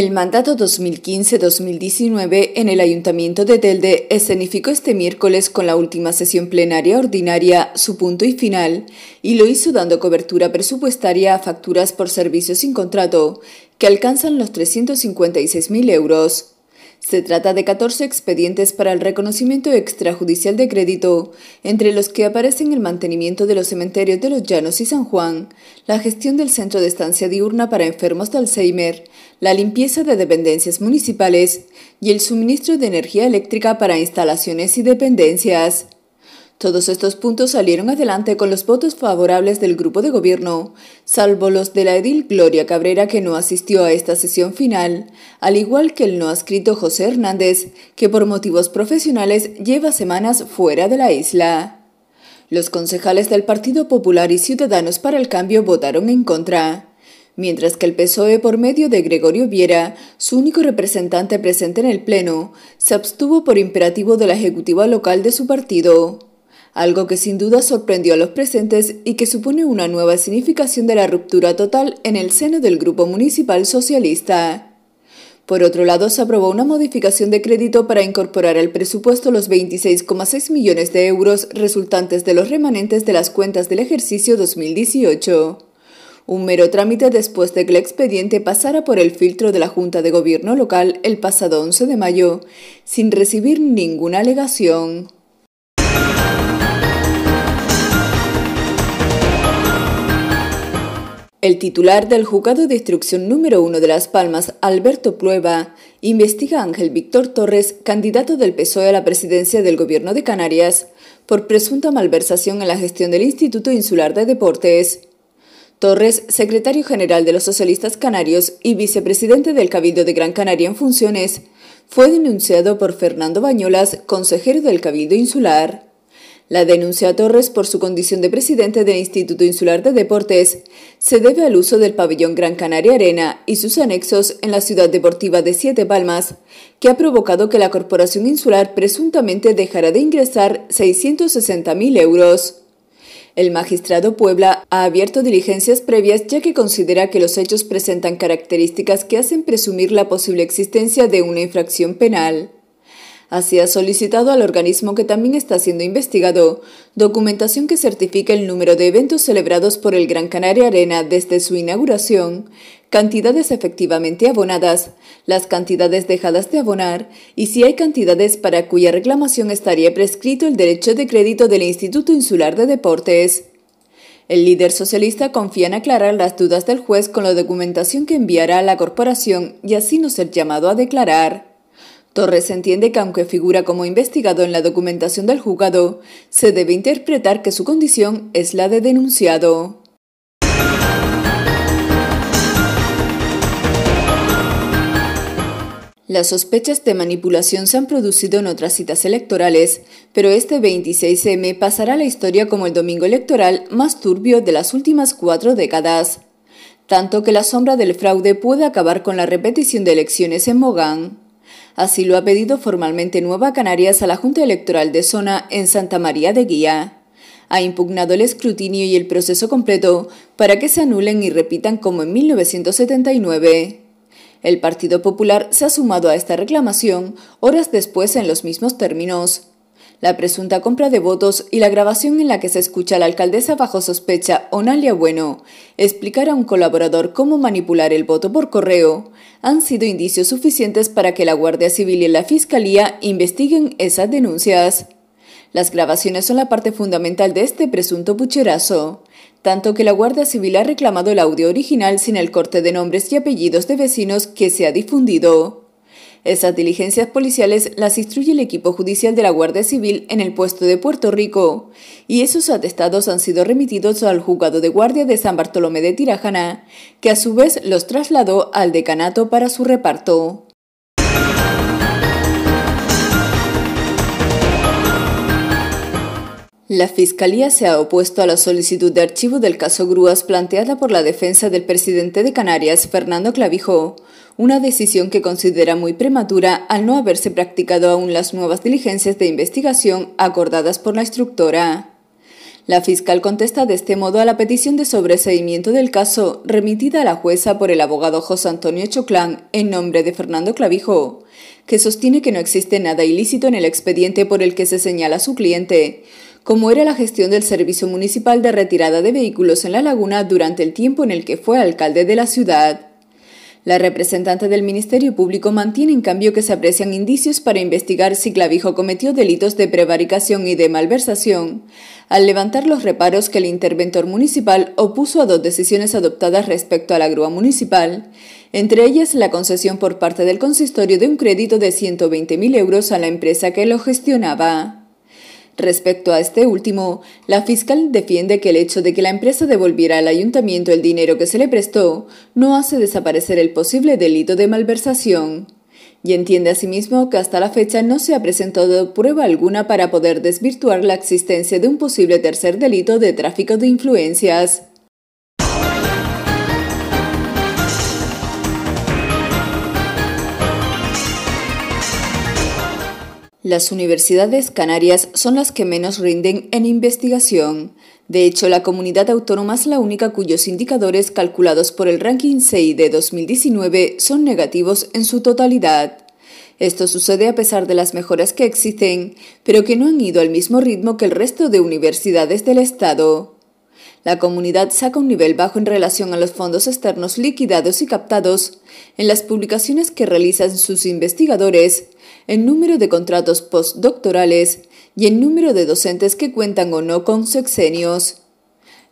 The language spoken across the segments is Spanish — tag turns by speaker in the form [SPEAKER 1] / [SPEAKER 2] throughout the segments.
[SPEAKER 1] El mandato 2015-2019 en el Ayuntamiento de Telde escenificó este miércoles con la última sesión plenaria ordinaria su punto y final y lo hizo dando cobertura presupuestaria a facturas por servicios sin contrato que alcanzan los 356.000 euros se trata de 14 expedientes para el reconocimiento extrajudicial de crédito, entre los que aparecen el mantenimiento de los cementerios de Los Llanos y San Juan, la gestión del centro de estancia diurna para enfermos de Alzheimer, la limpieza de dependencias municipales y el suministro de energía eléctrica para instalaciones y dependencias. Todos estos puntos salieron adelante con los votos favorables del grupo de gobierno, salvo los de la edil Gloria Cabrera que no asistió a esta sesión final, al igual que el no adscrito José Hernández, que por motivos profesionales lleva semanas fuera de la isla. Los concejales del Partido Popular y Ciudadanos para el Cambio votaron en contra, mientras que el PSOE por medio de Gregorio Viera, su único representante presente en el Pleno, se abstuvo por imperativo de la Ejecutiva local de su partido algo que sin duda sorprendió a los presentes y que supone una nueva significación de la ruptura total en el seno del Grupo Municipal Socialista. Por otro lado, se aprobó una modificación de crédito para incorporar al presupuesto los 26,6 millones de euros resultantes de los remanentes de las cuentas del ejercicio 2018. Un mero trámite después de que el expediente pasara por el filtro de la Junta de Gobierno local el pasado 11 de mayo, sin recibir ninguna alegación. El titular del juzgado de instrucción número uno de Las Palmas, Alberto Prueba, investiga a Ángel Víctor Torres, candidato del PSOE a la presidencia del Gobierno de Canarias, por presunta malversación en la gestión del Instituto Insular de Deportes. Torres, secretario general de los socialistas canarios y vicepresidente del Cabildo de Gran Canaria en funciones, fue denunciado por Fernando Bañolas, consejero del Cabildo Insular. La denuncia a Torres por su condición de presidente del Instituto Insular de Deportes se debe al uso del pabellón Gran Canaria Arena y sus anexos en la ciudad deportiva de Siete Palmas, que ha provocado que la Corporación Insular presuntamente dejara de ingresar 660.000 euros. El magistrado Puebla ha abierto diligencias previas ya que considera que los hechos presentan características que hacen presumir la posible existencia de una infracción penal. Así ha solicitado al organismo que también está siendo investigado documentación que certifique el número de eventos celebrados por el Gran Canaria Arena desde su inauguración, cantidades efectivamente abonadas, las cantidades dejadas de abonar y si hay cantidades para cuya reclamación estaría prescrito el derecho de crédito del Instituto Insular de Deportes. El líder socialista confía en aclarar las dudas del juez con la documentación que enviará a la corporación y así no ser llamado a declarar. Torres entiende que aunque figura como investigado en la documentación del juzgado, se debe interpretar que su condición es la de denunciado. Las sospechas de manipulación se han producido en otras citas electorales, pero este 26M pasará a la historia como el domingo electoral más turbio de las últimas cuatro décadas, tanto que la sombra del fraude puede acabar con la repetición de elecciones en Mogán. Así lo ha pedido formalmente Nueva Canarias a la Junta Electoral de Zona en Santa María de Guía. Ha impugnado el escrutinio y el proceso completo para que se anulen y repitan como en 1979. El Partido Popular se ha sumado a esta reclamación horas después en los mismos términos, la presunta compra de votos y la grabación en la que se escucha a la alcaldesa bajo sospecha, Onalia Bueno, explicar a un colaborador cómo manipular el voto por correo, han sido indicios suficientes para que la Guardia Civil y la Fiscalía investiguen esas denuncias. Las grabaciones son la parte fundamental de este presunto pucherazo, tanto que la Guardia Civil ha reclamado el audio original sin el corte de nombres y apellidos de vecinos que se ha difundido. Esas diligencias policiales las instruye el equipo judicial de la Guardia Civil en el puesto de Puerto Rico y esos atestados han sido remitidos al juzgado de guardia de San Bartolomé de Tirajana, que a su vez los trasladó al decanato para su reparto. La Fiscalía se ha opuesto a la solicitud de archivo del caso Grúas planteada por la defensa del presidente de Canarias, Fernando Clavijo, una decisión que considera muy prematura al no haberse practicado aún las nuevas diligencias de investigación acordadas por la instructora. La fiscal contesta de este modo a la petición de sobreseimiento del caso remitida a la jueza por el abogado José Antonio Choclán en nombre de Fernando Clavijo, que sostiene que no existe nada ilícito en el expediente por el que se señala a su cliente, como era la gestión del Servicio Municipal de Retirada de Vehículos en la Laguna durante el tiempo en el que fue alcalde de la ciudad. La representante del Ministerio Público mantiene en cambio que se aprecian indicios para investigar si Clavijo cometió delitos de prevaricación y de malversación, al levantar los reparos que el interventor municipal opuso a dos decisiones adoptadas respecto a la grúa municipal, entre ellas la concesión por parte del consistorio de un crédito de 120.000 euros a la empresa que lo gestionaba. Respecto a este último, la fiscal defiende que el hecho de que la empresa devolviera al ayuntamiento el dinero que se le prestó no hace desaparecer el posible delito de malversación y entiende asimismo que hasta la fecha no se ha presentado prueba alguna para poder desvirtuar la existencia de un posible tercer delito de tráfico de influencias. Las universidades canarias son las que menos rinden en investigación. De hecho, la comunidad autónoma es la única cuyos indicadores calculados por el ranking CI de 2019 son negativos en su totalidad. Esto sucede a pesar de las mejoras que existen, pero que no han ido al mismo ritmo que el resto de universidades del Estado. La comunidad saca un nivel bajo en relación a los fondos externos liquidados y captados en las publicaciones que realizan sus investigadores, el número de contratos postdoctorales y el número de docentes que cuentan o no con sexenios.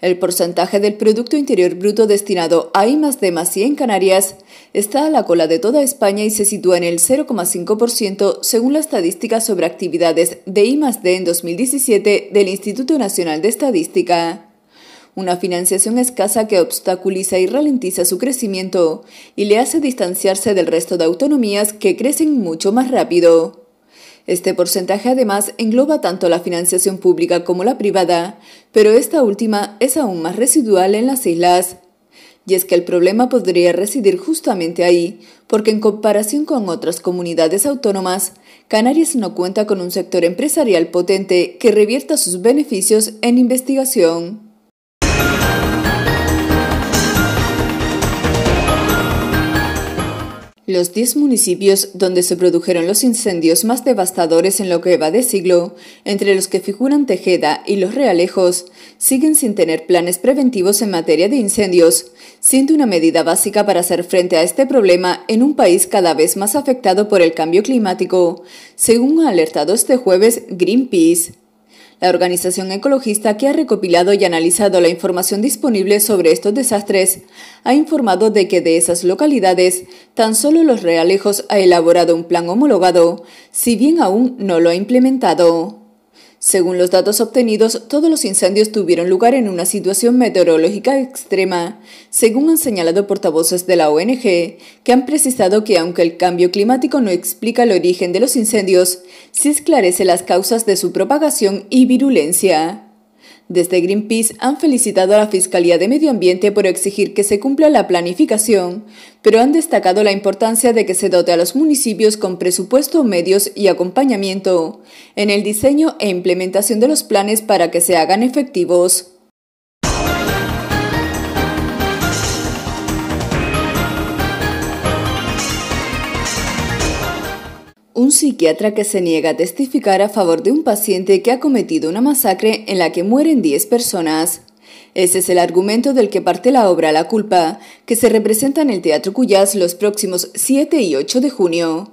[SPEAKER 1] El porcentaje del Producto Interior Bruto destinado a I D más en Canarias está a la cola de toda España y se sitúa en el 0,5% según la estadística sobre actividades de I D en 2017 del Instituto Nacional de Estadística una financiación escasa que obstaculiza y ralentiza su crecimiento y le hace distanciarse del resto de autonomías que crecen mucho más rápido. Este porcentaje además engloba tanto la financiación pública como la privada, pero esta última es aún más residual en las islas. Y es que el problema podría residir justamente ahí, porque en comparación con otras comunidades autónomas, Canarias no cuenta con un sector empresarial potente que revierta sus beneficios en investigación. Los 10 municipios donde se produjeron los incendios más devastadores en lo que va de siglo, entre los que figuran Tejeda y Los Realejos, siguen sin tener planes preventivos en materia de incendios, siendo una medida básica para hacer frente a este problema en un país cada vez más afectado por el cambio climático, según ha alertado este jueves Greenpeace. La organización ecologista que ha recopilado y analizado la información disponible sobre estos desastres ha informado de que de esas localidades tan solo Los Realejos ha elaborado un plan homologado, si bien aún no lo ha implementado. Según los datos obtenidos, todos los incendios tuvieron lugar en una situación meteorológica extrema, según han señalado portavoces de la ONG, que han precisado que aunque el cambio climático no explica el origen de los incendios, sí esclarece las causas de su propagación y virulencia. Desde Greenpeace han felicitado a la Fiscalía de Medio Ambiente por exigir que se cumpla la planificación, pero han destacado la importancia de que se dote a los municipios con presupuesto, medios y acompañamiento en el diseño e implementación de los planes para que se hagan efectivos. un psiquiatra que se niega a testificar a favor de un paciente que ha cometido una masacre en la que mueren 10 personas. Ese es el argumento del que parte la obra La culpa, que se representa en el Teatro Cuyás los próximos 7 y 8 de junio.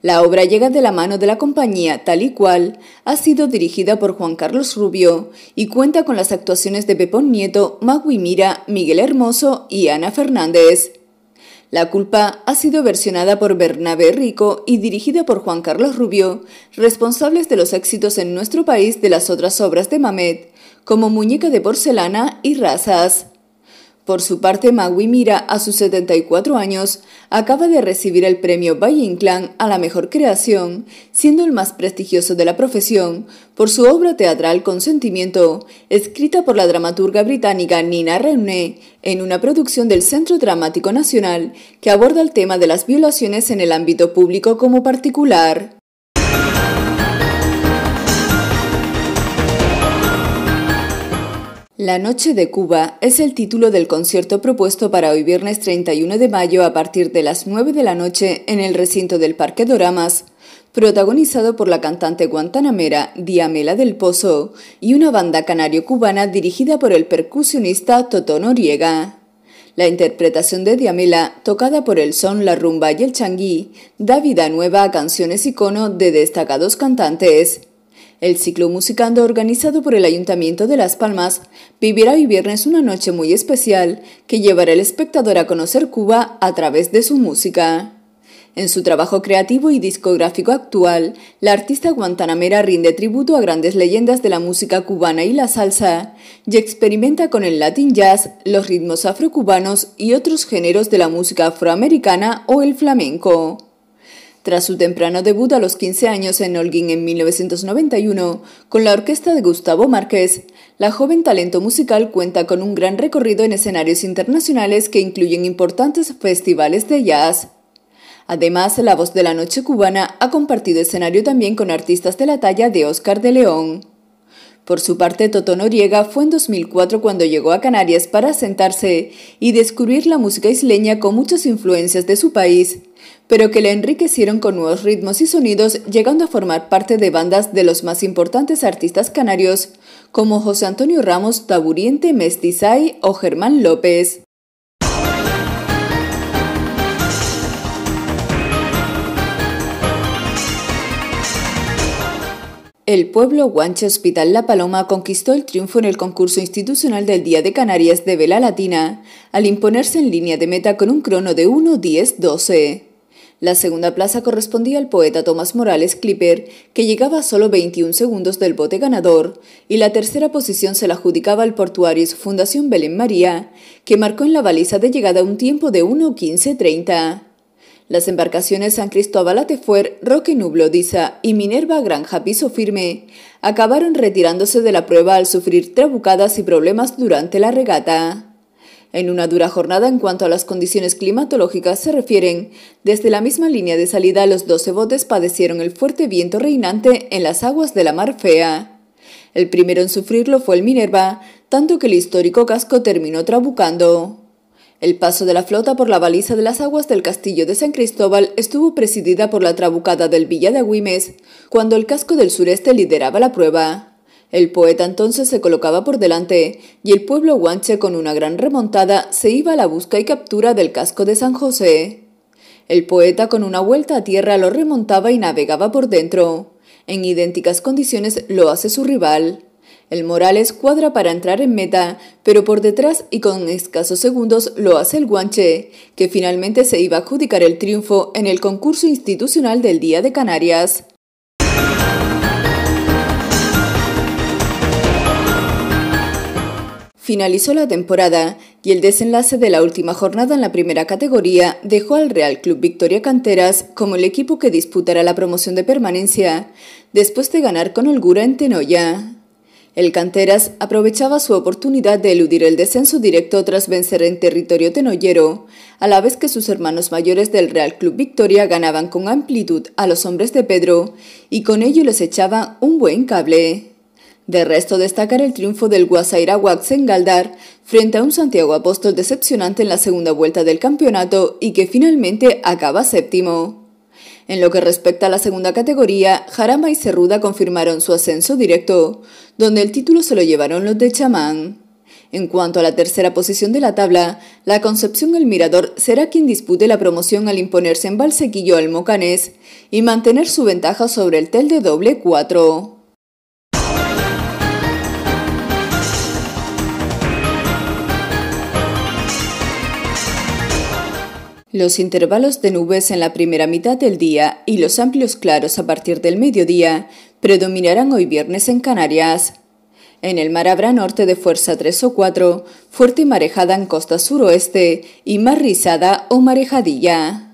[SPEAKER 1] La obra llega de la mano de la compañía Tal y Cual, ha sido dirigida por Juan Carlos Rubio y cuenta con las actuaciones de Pepón Nieto, Magui Mira, Miguel Hermoso y Ana Fernández. La culpa ha sido versionada por Bernabé Rico y dirigida por Juan Carlos Rubio, responsables de los éxitos en nuestro país de las otras obras de Mamet, como Muñeca de porcelana y Razas. Por su parte, Magui Mira, a sus 74 años, acaba de recibir el premio Valle Clan a la mejor creación, siendo el más prestigioso de la profesión, por su obra teatral Consentimiento, escrita por la dramaturga británica Nina René, en una producción del Centro Dramático Nacional que aborda el tema de las violaciones en el ámbito público como particular. La Noche de Cuba es el título del concierto propuesto para hoy viernes 31 de mayo a partir de las 9 de la noche en el recinto del Parque Doramas, protagonizado por la cantante guantanamera Diamela del Pozo y una banda canario-cubana dirigida por el percusionista Toto Noriega. La interpretación de Diamela, tocada por el son, la rumba y el Changui, da vida nueva a canciones icono de destacados cantantes el ciclo musicando organizado por el Ayuntamiento de Las Palmas vivirá hoy viernes una noche muy especial que llevará al espectador a conocer Cuba a través de su música. En su trabajo creativo y discográfico actual, la artista guantanamera rinde tributo a grandes leyendas de la música cubana y la salsa, y experimenta con el latin jazz, los ritmos afrocubanos y otros géneros de la música afroamericana o el flamenco. Tras su temprano debut a los 15 años en Holguín en 1991, con la orquesta de Gustavo Márquez, la joven talento musical cuenta con un gran recorrido en escenarios internacionales que incluyen importantes festivales de jazz. Además, la voz de la noche cubana ha compartido escenario también con artistas de la talla de Oscar de León. Por su parte, Toto Noriega fue en 2004 cuando llegó a Canarias para asentarse y descubrir la música isleña con muchas influencias de su país, pero que la enriquecieron con nuevos ritmos y sonidos, llegando a formar parte de bandas de los más importantes artistas canarios, como José Antonio Ramos, Taburiente, Mestizay o Germán López. El pueblo Guanche Hospital La Paloma conquistó el triunfo en el concurso institucional del Día de Canarias de Vela Latina, al imponerse en línea de meta con un crono de 1.10.12. La segunda plaza correspondía al poeta Tomás Morales Clipper, que llegaba a solo 21 segundos del bote ganador, y la tercera posición se la adjudicaba al portuario fundación Belén María, que marcó en la baliza de llegada un tiempo de 1.15.30. Las embarcaciones San Cristóbal Atefuer, Roque Nublo, Nublodiza y Minerva Granja Piso Firme acabaron retirándose de la prueba al sufrir trabucadas y problemas durante la regata. En una dura jornada en cuanto a las condiciones climatológicas se refieren, desde la misma línea de salida los 12 botes padecieron el fuerte viento reinante en las aguas de la Mar Fea. El primero en sufrirlo fue el Minerva, tanto que el histórico casco terminó trabucando. El paso de la flota por la baliza de las aguas del castillo de San Cristóbal estuvo presidida por la trabucada del Villa de Agüimes, cuando el casco del sureste lideraba la prueba. El poeta entonces se colocaba por delante, y el pueblo guanche con una gran remontada se iba a la busca y captura del casco de San José. El poeta con una vuelta a tierra lo remontaba y navegaba por dentro. En idénticas condiciones lo hace su rival. El Morales cuadra para entrar en meta, pero por detrás y con escasos segundos lo hace el Guanche, que finalmente se iba a adjudicar el triunfo en el concurso institucional del Día de Canarias. Finalizó la temporada y el desenlace de la última jornada en la primera categoría dejó al Real Club Victoria Canteras como el equipo que disputará la promoción de permanencia, después de ganar con holgura en Tenoya. El Canteras aprovechaba su oportunidad de eludir el descenso directo tras vencer en territorio tenoyero, a la vez que sus hermanos mayores del Real Club Victoria ganaban con amplitud a los hombres de Pedro y con ello les echaba un buen cable. De resto, destacar el triunfo del Wax en Galdar frente a un Santiago Apóstol decepcionante en la segunda vuelta del campeonato y que finalmente acaba séptimo. En lo que respecta a la segunda categoría, Jarama y Cerruda confirmaron su ascenso directo, donde el título se lo llevaron los de Chamán. En cuanto a la tercera posición de la tabla, la Concepción El Mirador será quien dispute la promoción al imponerse en balsequillo al Mocanés y mantener su ventaja sobre el Tel de doble 4. Los intervalos de nubes en la primera mitad del día y los amplios claros a partir del mediodía predominarán hoy viernes en Canarias. En el mar habrá norte de fuerza 3 o 4, fuerte marejada en costa suroeste y más rizada o marejadilla.